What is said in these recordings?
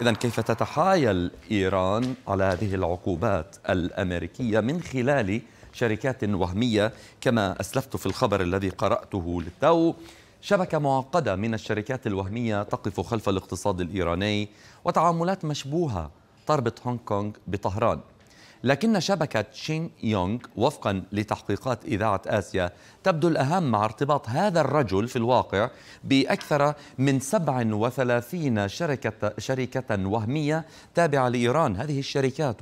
إذا كيف تتحايل إيران على هذه العقوبات الأمريكية من خلال شركات وهمية كما أسلفت في الخبر الذي قرأته للتو شبكة معقدة من الشركات الوهمية تقف خلف الاقتصاد الإيراني وتعاملات مشبوهة تربط هونغ كونغ بطهران لكن شبكة شين يونغ وفقا لتحقيقات إذاعة آسيا تبدو الأهم مع ارتباط هذا الرجل في الواقع بأكثر من 37 شركة, شركة وهمية تابعة لإيران هذه الشركات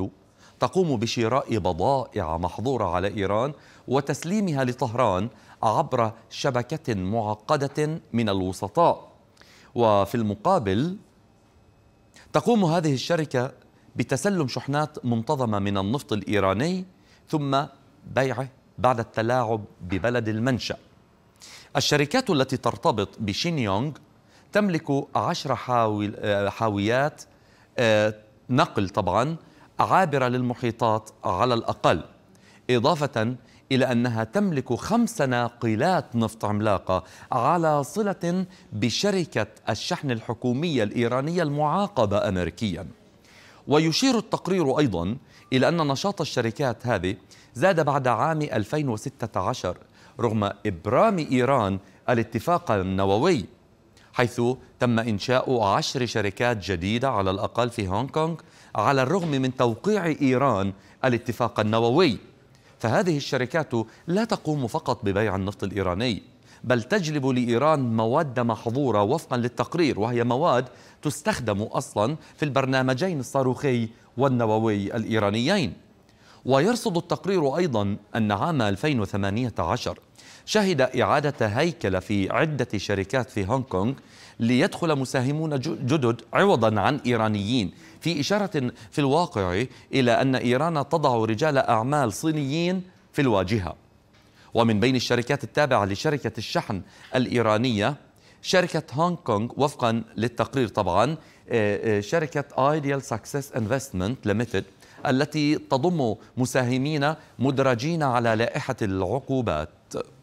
تقوم بشراء بضائع محظورة على إيران وتسليمها لطهران عبر شبكة معقدة من الوسطاء وفي المقابل تقوم هذه الشركة بتسلم شحنات منتظمة من النفط الإيراني ثم بيعه بعد التلاعب ببلد المنشأ الشركات التي ترتبط بشينيونغ تملك عشر آه، حاويات آه، نقل طبعا عابرة للمحيطات على الأقل إضافة إلى أنها تملك خمس ناقلات نفط عملاقة على صلة بشركة الشحن الحكومية الإيرانية المعاقبة أمريكياً ويشير التقرير أيضا إلى أن نشاط الشركات هذه زاد بعد عام 2016 رغم إبرام إيران الاتفاق النووي حيث تم إنشاء عشر شركات جديدة على الأقل في هونغ كونغ على الرغم من توقيع إيران الاتفاق النووي فهذه الشركات لا تقوم فقط ببيع النفط الإيراني بل تجلب لإيران مواد محظورة وفقا للتقرير وهي مواد تستخدم أصلا في البرنامجين الصاروخي والنووي الإيرانيين ويرصد التقرير أيضا أن عام 2018 شهد إعادة هيكلة في عدة شركات في هونغ كونغ ليدخل مساهمون جدد عوضا عن إيرانيين في إشارة في الواقع إلى أن إيران تضع رجال أعمال صينيين في الواجهة ومن بين الشركات التابعة لشركة الشحن الإيرانية شركة هونغ كونغ وفقا للتقرير طبعا آه، آه، شركة ايديال سكسس انفستمنت ليمتد التي تضم مساهمين مدرجين على لائحة العقوبات